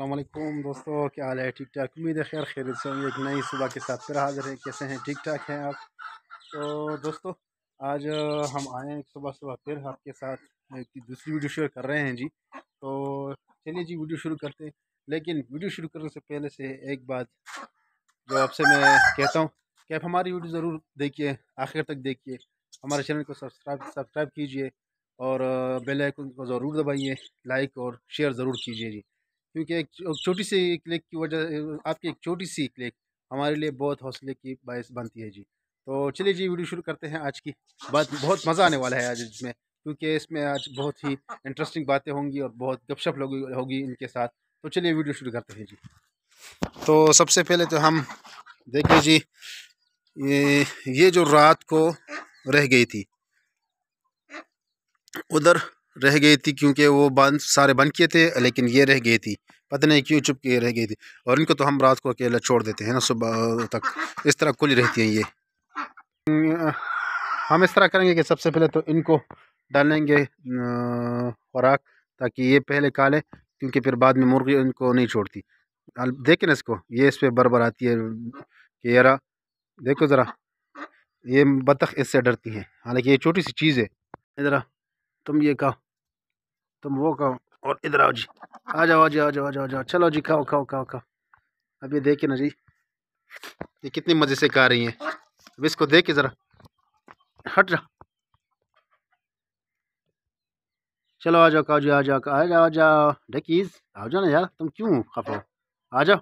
असलकुम दोस्तों क्या हाल है ठीक ठाक उम्मीद है खैर खैर से एक नई सुबह के साथ फिर हाजिर है कैसे हैं ठीक ठाक हैं आप तो दोस्तों आज हम आए हैं सुबह सुबह फिर आपके साथ दूसरी वीडियो शेयर कर रहे हैं जी तो चलिए जी वीडियो शुरू करते हैं लेकिन वीडियो शुरू करने से पहले से एक बात जो आपसे मैं कहता हूँ कि आप हमारी वीडियो ज़रूर देखिए आखिर तक देखिए हमारे चैनल को सब्सक्राइब सब्सक्राइब कीजिए और बेल आइकन को ज़रूर दबाइए लाइक और शेयर ज़रूर कीजिए जी क्योंकि एक छोटी सी क्लिक की वजह आपकी एक छोटी सी क्लिक हमारे लिए बहुत हौसले की बायस बनती है जी तो चलिए जी वीडियो शुरू करते हैं आज की बात बहुत मज़ा आने वाला है आज इसमें क्योंकि इसमें आज बहुत ही इंटरेस्टिंग बातें होंगी और बहुत गपशप होगी इनके साथ तो चलिए वीडियो शुरू करते हैं जी तो सबसे पहले तो हम देखिए जी ये ये जो रात को रह गई थी उधर रह गई थी क्योंकि वो बंद सारे बंद किए थे लेकिन ये रह गई थी पता नहीं क्यों चुप के रह गई थी और इनको तो हम रात को अकेला छोड़ देते हैं ना सुबह तक इस तरह खुली रहती हैं ये हम इस तरह करेंगे कि सबसे पहले तो इनको डालेंगे खुराक ताकि ये पहले काले क्योंकि फिर बाद में मुर्गी इनको नहीं छोड़ती देखें ना इसको ये इस पर बरबर आती है कि यारा देखो ज़रा ये बतख इससे डरती हैं हालांकि ये छोटी सी चीज़ है ज़रा तुम ये कहा तुम वो कहो और इधर आओ जी आ जाओ आ जाओ आ जाओ आ जाओ जाओ चलो जी खाओ खाओ खाओ खाओ अब ये देखे ना जी ये कितनी मज़े से खा रही है अब इसको देखे ज़रा हट जा चलो आ जाओ खाओ जी आ जाओ आ जाओ आ जाओ ढकीज आ जाओ ना यार तुम क्यों खफा आ जाओ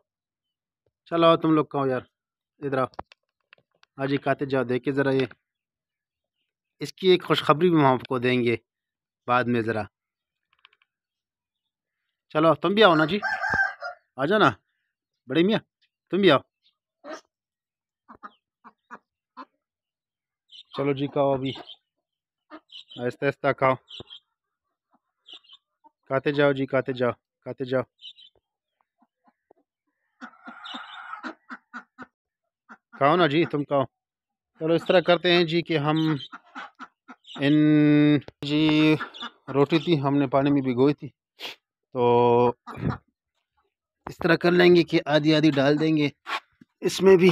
चलो आओ तुम लोग खाओ यार इधर आओ आ जी खाते जाओ देखे ज़रा ये इसकी एक खुशखबरी भी हम आपको देंगे बाद में ज़रा चलो तुम भी आओ ना जी आ जाओ ना बड़े मियाँ तुम भी आओ चलो जी खाओ अभी आहिस्ता आहिस्ता खाओ खाते जाओ जी खाते जाओ खाते जाओ खाओ ना जी तुम खाओ चलो इस तरह करते हैं जी कि हम इन जी रोटी थी हमने पानी में भिगोई थी तो इस तरह कर लेंगे कि आधी आधी डाल देंगे इसमें भी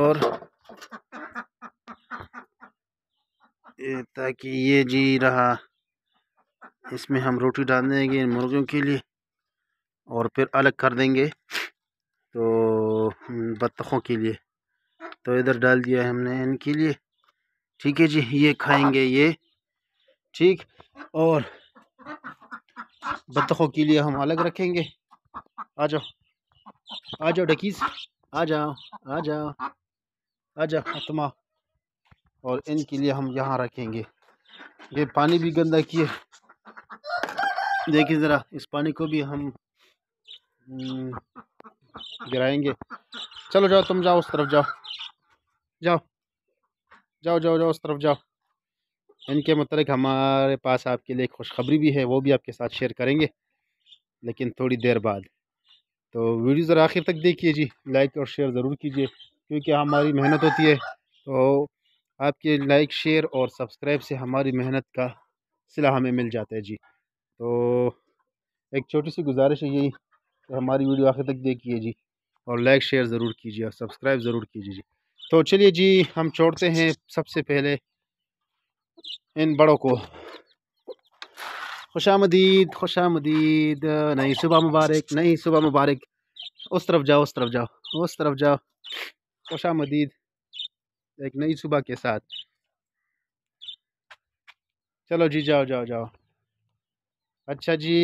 और ताकि ये जी रहा इसमें हम रोटी डाल देंगे मुर्गियों के लिए और फिर अलग कर देंगे तो हम्म, बत्तखों के लिए तो इधर डाल दिया है हमने इनके लिए ठीक है जी ये खाएंगे ये ठीक और बतखों के लिए हम अलग रखेंगे आ जाओ आ जाओ डकीस आ जाओ आ जाओ आ जाओ आत्मा और इनके लिए हम यहाँ रखेंगे ये पानी भी गंदा किए देखिए ज़रा इस पानी को भी हम हम्म, गिराएंगे चलो जाओ तुम जाओ उस तरफ जाओ जाओ जाओ जाओ जाओ उस तरफ जाओ इनके मतलब हमारे पास आपके लिए खुशखबरी भी है वो भी आपके साथ शेयर करेंगे लेकिन थोड़ी देर बाद तो वीडियो ज़रा आखिर तक देखिए जी लाइक और शेयर ज़रूर कीजिए क्योंकि हमारी मेहनत होती है तो आपके लाइक शेयर और सब्सक्राइब से हमारी मेहनत का सिला हमें मिल जाता है जी तो एक छोटी सी गुजारिश है यही तो हमारी वीडियो आखिर तक देखिए जी और लाइक शेयर ज़रूर कीजिए और सब्सक्राइब ज़रूर कीजिए जी तो चलिए जी हम छोड़ते हैं सबसे पहले इन बड़ों को खुश आमदीद खुश आमदीद नहीं सुबह मुबारक नहीं सुबह मुबारक उस तरफ जाओ उस तरफ जाओ उस तरफ जाओ खुश आमदीद एक नई सुबह के साथ चलो जी जाओ जाओ जाओ अच्छा जी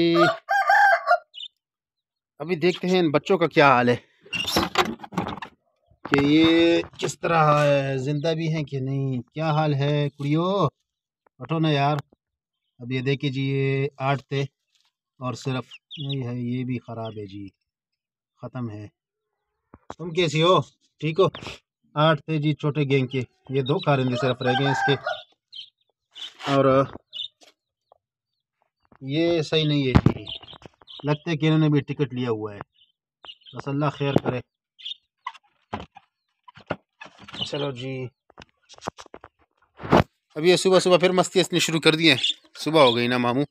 अभी देखते हैं इन बच्चों का क्या हाल है कि ये किस तरह है ज़िंदा भी हैं कि नहीं क्या हाल है कुड़ियों उठो ना यार अब ये देखिए जी ये आठ थे और सिर्फ नहीं है ये भी ख़राब है जी ख़त्म है तुम कैसी हो ठीक हो आठ थे जी छोटे गेंग के ये दो कारिंदे सिर्फ रह गए इसके और ये सही नहीं है जी लगता है कि इन्होंने भी टिकट लिया हुआ है बस अल्लाह खैर करे चलो जी अभी ये सुबह सुबह फिर मस्ती इसने शुरू कर दी है सुबह हो गई ना मामू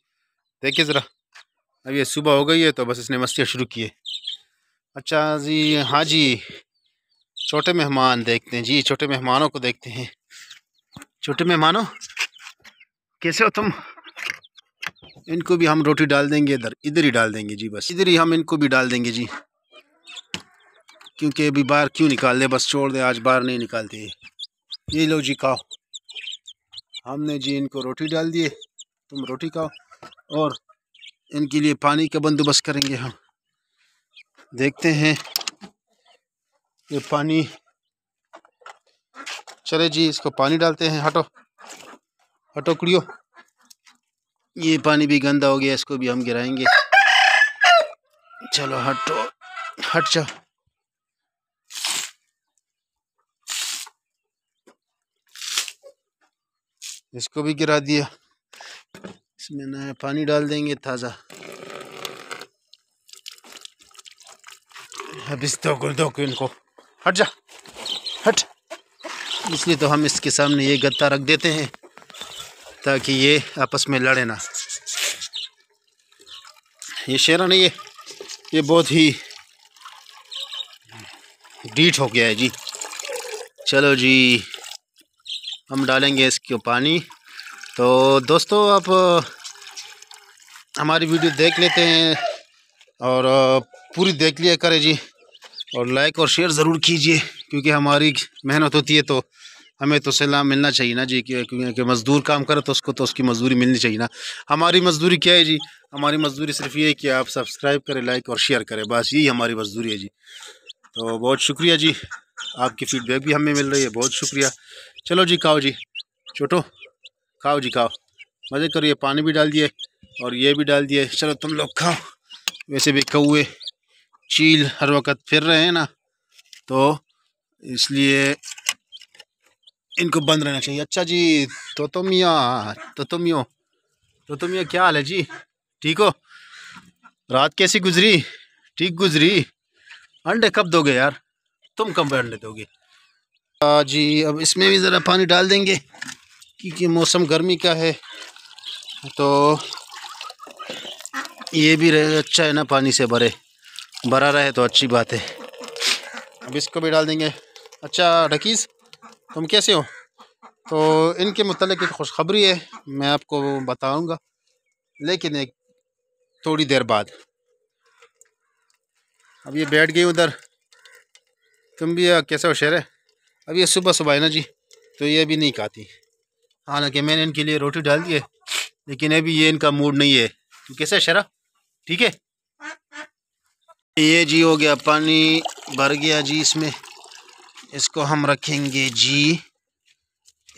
देखिए ज़रा अभी ये सुबह हो गई है तो बस इसने मस्तियाँ शुरू की है अच्छा जी हाँ जी छोटे मेहमान देखते हैं जी छोटे मेहमानों को देखते हैं छोटे मेहमानों कैसे हो तुम इनको भी हम रोटी डाल देंगे इधर इधर ही डाल देंगे जी बस इधर ही हम इनको भी डाल देंगे जी क्योंकि अभी बाहर क्यों निकाल दे बस छोड़ दे आज बाहर नहीं निकालते ये लो जी खाओ हमने जी इनको रोटी डाल दिए तुम रोटी खाओ और इनके लिए पानी का बंदोबस्त करेंगे हम देखते हैं ये पानी चले जी इसको पानी डालते हैं हटो हटो कुड़ियो ये पानी भी गंदा हो गया इसको भी हम गिराएंगे चलो हटो हट जाओ इसको भी गिरा दिया इसमें नया पानी डाल देंगे ताज़ा अब इस दो दो इनको हट जा हट इसलिए तो हम इसके सामने ये गत्ता रख देते हैं ताकि ये आपस में लड़े ना ये शेरा नहीं ये ये बहुत ही डीट हो गया है जी चलो जी हम डालेंगे इसको पानी तो दोस्तों आप हमारी वीडियो देख लेते हैं और पूरी देख लिया करें जी और लाइक और शेयर ज़रूर कीजिए क्योंकि हमारी मेहनत होती है तो हमें तो सलाम मिलना चाहिए ना जी क्योंकि मज़दूर काम करे तो उसको तो उसकी मजदूरी मिलनी चाहिए ना हमारी मजदूरी क्या है जी हमारी मजदूरी सिर्फ ये है कि आप सब्सक्राइब करें लाइक और शेयर करें बस यही हमारी मजदूरी है जी तो बहुत शुक्रिया जी आपकी फ़ीडबैक भी हमें मिल रही है बहुत शुक्रिया चलो जी खाओ जी छोटो खाओ जी खाओ मज़े करो ये पानी भी डाल दिए और ये भी डाल दिए चलो तुम लोग खाओ वैसे भी कौए चील हर वक्त फिर रहे हैं ना तो इसलिए इनको बंद रहना चाहिए अच्छा जी तो तुम यहाँ तो तुम यो तो तुम यो क्या हाल है जी ठीक हो रात कैसी गुजरी ठीक गुजरी अंडे कब दोगे यार तुम कब अंडे दोगे हाँ जी अब इसमें भी ज़रा पानी डाल देंगे क्योंकि मौसम गर्मी का है तो ये भी रहे अच्छा है ना पानी से भरे भरा रहे तो अच्छी बात है अब इसको भी डाल देंगे अच्छा ढकीस तुम कैसे हो तो इनके मतलब एक खुशखबरी है मैं आपको बताऊंगा लेकिन एक थोड़ी देर बाद अब ये बैठ गई उधर तुम भी कैसे हो शेर है अब ये सुबह सुबह है ना जी तो ये अभी नहीं खाती हालांकि मैंने इनके लिए रोटी डाल दी है लेकिन अभी ये इनका मूड नहीं है तो कैसे शरा ठीक है ये जी हो गया पानी भर गया जी इसमें इसको हम रखेंगे जी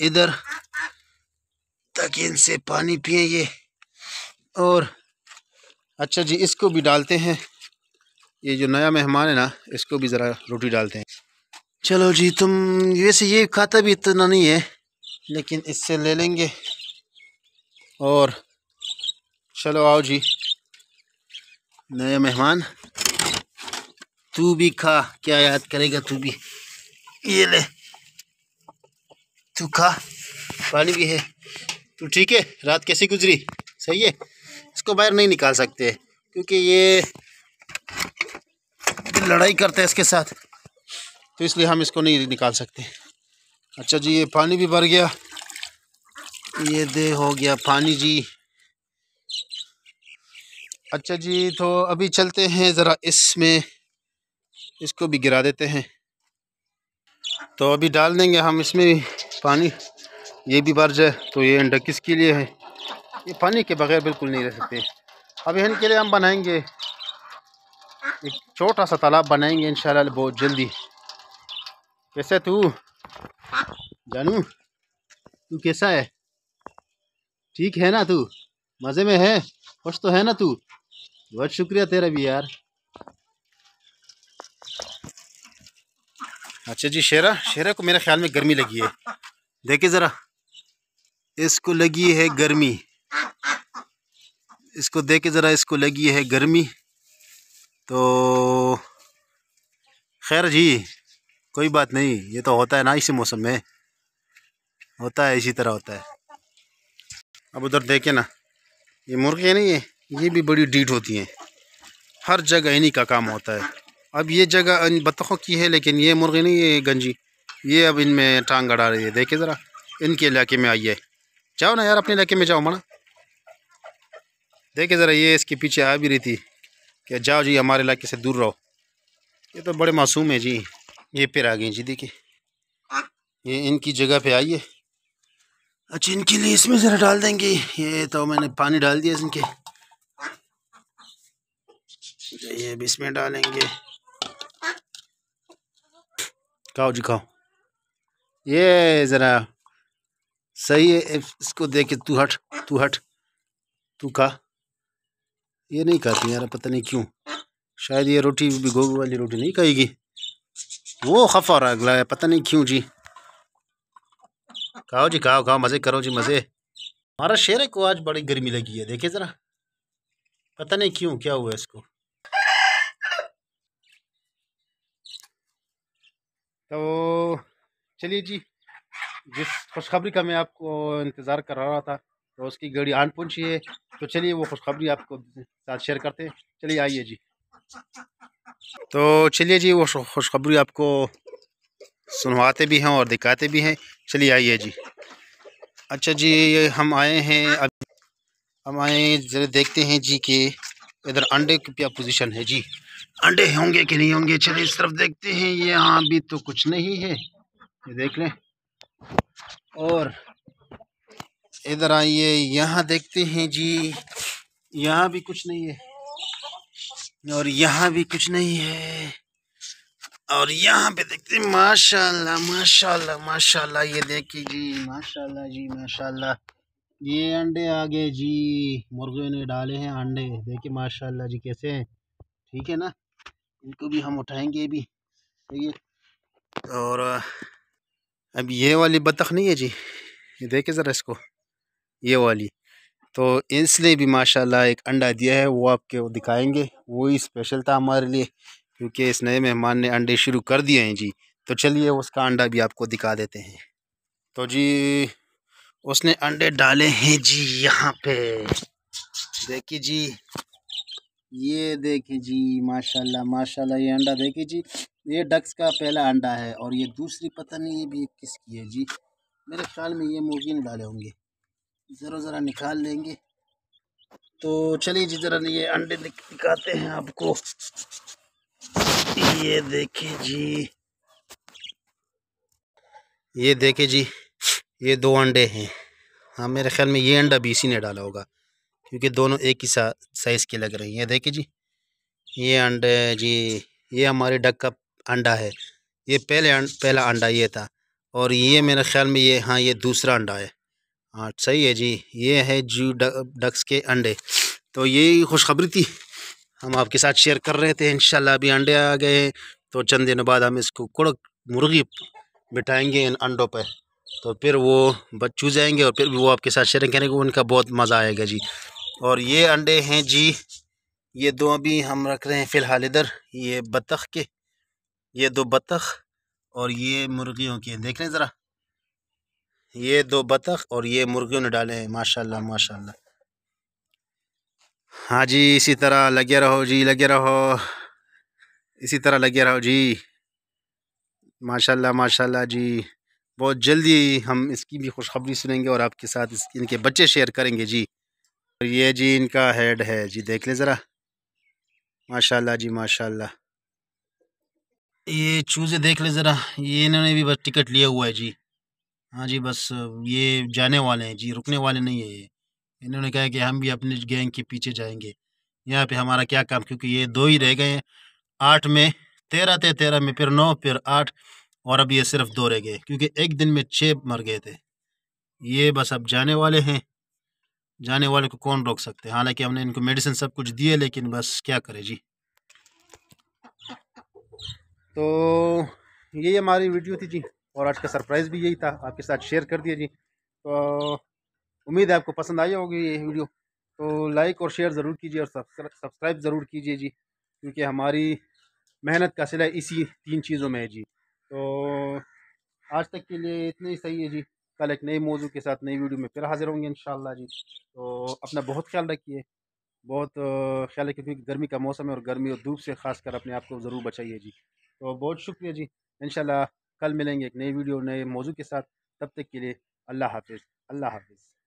इधर ताकि इनसे पानी पिए ये और अच्छा जी इसको भी डालते हैं ये जो नया मेहमान है ना इसको भी ज़रा रोटी डालते हैं चलो जी तुम वैसे ये खाता भी इतना नहीं है लेकिन इससे ले लेंगे और चलो आओ जी नए मेहमान तू भी खा क्या याद करेगा तू भी ये ले तू खा पानी भी है तू ठीक है रात कैसी गुजरी सही है इसको बाहर नहीं निकाल सकते क्योंकि ये लड़ाई करते हैं इसके साथ तो इसलिए हम इसको नहीं निकाल सकते अच्छा जी ये पानी भी भर गया ये दे हो गया पानी जी अच्छा जी तो अभी चलते हैं ज़रा इसमें इसको भी गिरा देते हैं तो अभी डाल देंगे हम इसमें पानी ये भी भर जाए तो ये अंडा किसके लिए है ये पानी के बगैर बिल्कुल नहीं रह सकते अभी इनके लिए हम बनाएंगे एक छोटा सा तालाब बनाएंगे इन बहुत जल्दी कैसा तू जानू तू कैसा है ठीक है ना तू मज़े में है खुश तो है ना तू बहुत शुक्रिया तेरा भी यार अच्छा जी शेरा शेरा को मेरे ख्याल में गर्मी लगी है देखे ज़रा इसको लगी है गर्मी इसको देखे ज़रा इसको लगी है गर्मी तो खैर जी कोई बात नहीं ये तो होता है ना इसी मौसम में होता है इसी तरह होता है अब उधर देखे ना ये मुर्गे नहीं है ये भी बड़ी डीट होती हैं हर जगह इन्हीं का काम होता है अब ये जगह बतखों की है लेकिन ये मुर्गे नहीं है गंजी ये अब इनमें टांग गड़ा रही है देखिए ज़रा इनके इलाके में आइए जाओ ना यार अपने इलाके में जाओ मना देखिए ज़रा ये इसके पीछे आ भी रही थी कि जाओ जी हमारे इलाके से दूर रहो ये तो बड़े मासूम है जी ये फिर आ गए जी देखिए ये इनकी जगह पे आइए अच्छा इनके लिए इसमें ज़रा डाल देंगे ये तो मैंने पानी डाल दिया इनके ये भी इसमें डालेंगे खाओ जी खाओ ये ज़रा सही है इसको देख के तू हट तू हट तू खा ये नहीं खाती यार पता नहीं क्यों शायद ये रोटी भी भिगो वाली रोटी नहीं खाएगी वो खफा रहा अगला है पता नहीं क्यों जी खाओ जी खाओ खाओ मज़े करो जी मज़े हमारा शेर को आज बड़ी गर्मी लगी है देखे ज़रा पता नहीं क्यों क्या हुआ इसको तो चलिए जी जिस खुशखबरी का मैं आपको इंतज़ार कर रहा था तो उसकी गाड़ी आन पहुंची है तो चलिए वो खुशखबरी आपको साथ शेयर करते हैं चलिए आइए जी तो चलिए जी वो खुशखबरी आपको सुनवाते भी हैं और दिखाते भी हैं चलिए आइए जी अच्छा जी हम आए हैं अब हम आए ज़रा देखते हैं जी कि इधर अंडे की क्या पोजीशन है जी अंडे होंगे कि नहीं होंगे चलिए इस तरफ देखते हैं ये यहाँ भी तो कुछ नहीं है ये देख लें और इधर आइए यहाँ देखते हैं जी यहाँ भी कुछ नहीं है और यहाँ भी कुछ नहीं है और यहाँ पे देखते हैं माशाल्लाह माशाल्लाह माशाल्लाह ये देखिए जी माशाल्लाह जी माशाल्लाह ये अंडे आ गए जी मुर्गे ने डाले हैं अंडे देखिए माशाल्लाह जी कैसे हैं ठीक है ना इनको भी हम उठाएंगे भी ठीक है और अब ये वाली बतख नहीं है जी ये देखे ज़रा इसको ये वाली तो इसलिए भी माशाल्लाह एक अंडा दिया है वो आपके दिखाएंगे वही स्पेशल था हमारे लिए क्योंकि इस नए मेहमान ने अंडे शुरू कर दिए हैं जी तो चलिए उसका अंडा भी आपको दिखा देते हैं तो जी उसने अंडे डाले हैं जी यहाँ पे देखिए जी ये देखिए जी माशाल्लाह माशाल्लाह ये अंडा देखिए जी ये डक्स का पहला अंडा है और ये दूसरी पता नहीं ये भी किसकी है जी मेरे ख्याल में ये मुर्गी ने डाले होंगे ज़रा ज़रा निकाल लेंगे तो चलिए जी ज़रा ये अंडे दिखाते हैं आपको ये देखिए जी ये देखिए जी ये दो अंडे हैं हाँ मेरे ख्याल में ये अंडा भी इसी ने डाला होगा क्योंकि दोनों एक ही साइज़ के लग रहे हैं ये देखिए जी ये अंडे जी ये हमारे डक का अंडा है ये पहले अंड, पहला अंडा ये था और ये मेरे ख्याल में ये हाँ ये दूसरा अंडा है हाँ सही है जी ये है जू डक्स के अंडे तो ये खुशखबरी थी हम आपके साथ शेयर कर रहे थे इन अभी अंडे आ गए हैं तो चंद दिनों बाद हम इसको कुड़क मुर्गी बिठाएंगे इन अंडों पर तो फिर वो बच्चू जाएंगे और फिर वो आपके साथ शेयर करेंगे उनका बहुत मज़ा आएगा जी और ये अंडे हैं जी ये दो अभी हम रख रहे हैं फ़िलहाल इधर ये बतख के ये दो बतख और ये मुर्गियों के देख रहे हैं ज़रा ये दो बतख और ये मुर्गियों ने डाले हैं माशाल्लाह माशाल्लाह हाँ जी इसी तरह लगे रहो जी लगे रहो इसी तरह लगे रहो जी माशाल्लाह माशाल्लाह जी बहुत जल्दी हम इसकी भी खुशखबरी सुनेंगे और आपके साथ इस, इनके बच्चे शेयर करेंगे जी और ये जी इनका हेड है जी देख ले ज़रा माशाल्लाह जी माशाल्लाह ये चूज़े देख ले ज़रा ये इन्होंने भी बस टिकट लिया हुआ है जी हाँ जी बस ये जाने वाले हैं जी रुकने वाले नहीं है ये इन्होंने कहा कि हम भी अपने गैंग के पीछे जाएंगे यहाँ पे हमारा क्या काम क्योंकि ये दो ही रह गए हैं आठ में तेरह थे तेरह में फिर नौ फिर आठ और अब ये सिर्फ दो रह गए क्योंकि एक दिन में छः मर गए थे ये बस अब जाने वाले हैं जाने वाले को कौन रोक सकते हैं हालांकि हमने इनको मेडिसिन सब कुछ दिए लेकिन बस क्या करें जी तो ये हमारी वीडियो थी जी और आज का सरप्राइज़ भी यही था आपके साथ शेयर कर दिया जी तो उम्मीद है आपको पसंद आई होगी ये वीडियो तो लाइक और शेयर ज़रूर कीजिए और सब्सक्राइब ज़रूर कीजिए जी क्योंकि हमारी मेहनत का सिला इसी तीन चीज़ों में है जी तो आज तक के लिए इतने ही सही है जी कल एक नए मौजू के साथ नई वीडियो में फिर हाजिर होंगे इन जी तो अपना बहुत ख्याल रखिए बहुत ख्याल रखिए क्योंकि गर्मी का मौसम है और गर्मी और धूप से खासकर अपने आप को ज़रूर बचाइए जी तो बहुत शुक्रिया जी इन कल मिलेंगे एक नई वीडियो नए मौजू के साथ तब तक के लिए अल्लाह हाफिज़ अल्लाह हाफिज़